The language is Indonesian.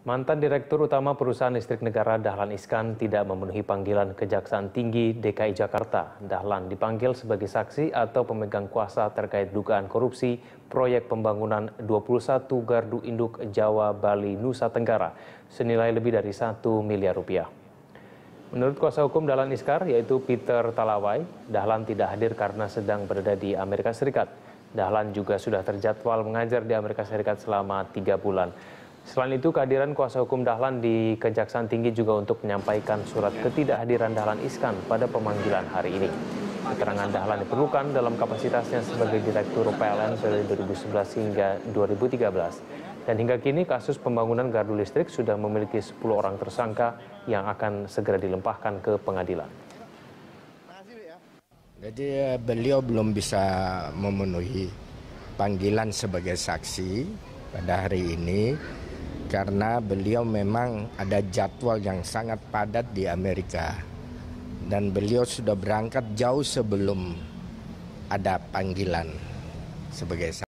Mantan Direktur Utama Perusahaan Listrik Negara Dahlan Iskan tidak memenuhi panggilan Kejaksaan Tinggi DKI Jakarta. Dahlan dipanggil sebagai saksi atau pemegang kuasa terkait dugaan korupsi proyek pembangunan 21 gardu induk Jawa Bali Nusa Tenggara senilai lebih dari 1 miliar rupiah. Menurut kuasa hukum Dahlan Iskar yaitu Peter Talawai, Dahlan tidak hadir karena sedang berada di Amerika Serikat. Dahlan juga sudah terjadwal mengajar di Amerika Serikat selama tiga bulan. Selain itu, kehadiran kuasa hukum Dahlan di Kejaksaan Tinggi juga untuk menyampaikan surat ketidakhadiran Dahlan Iskan pada pemanggilan hari ini. Keterangan Dahlan diperlukan dalam kapasitasnya sebagai Direktur PLN dari 2011 hingga 2013. Dan hingga kini kasus pembangunan gardu listrik sudah memiliki 10 orang tersangka yang akan segera dilempahkan ke pengadilan. Jadi eh, beliau belum bisa memenuhi panggilan sebagai saksi pada hari ini karena beliau memang ada jadwal yang sangat padat di Amerika dan beliau sudah berangkat jauh sebelum ada panggilan sebagai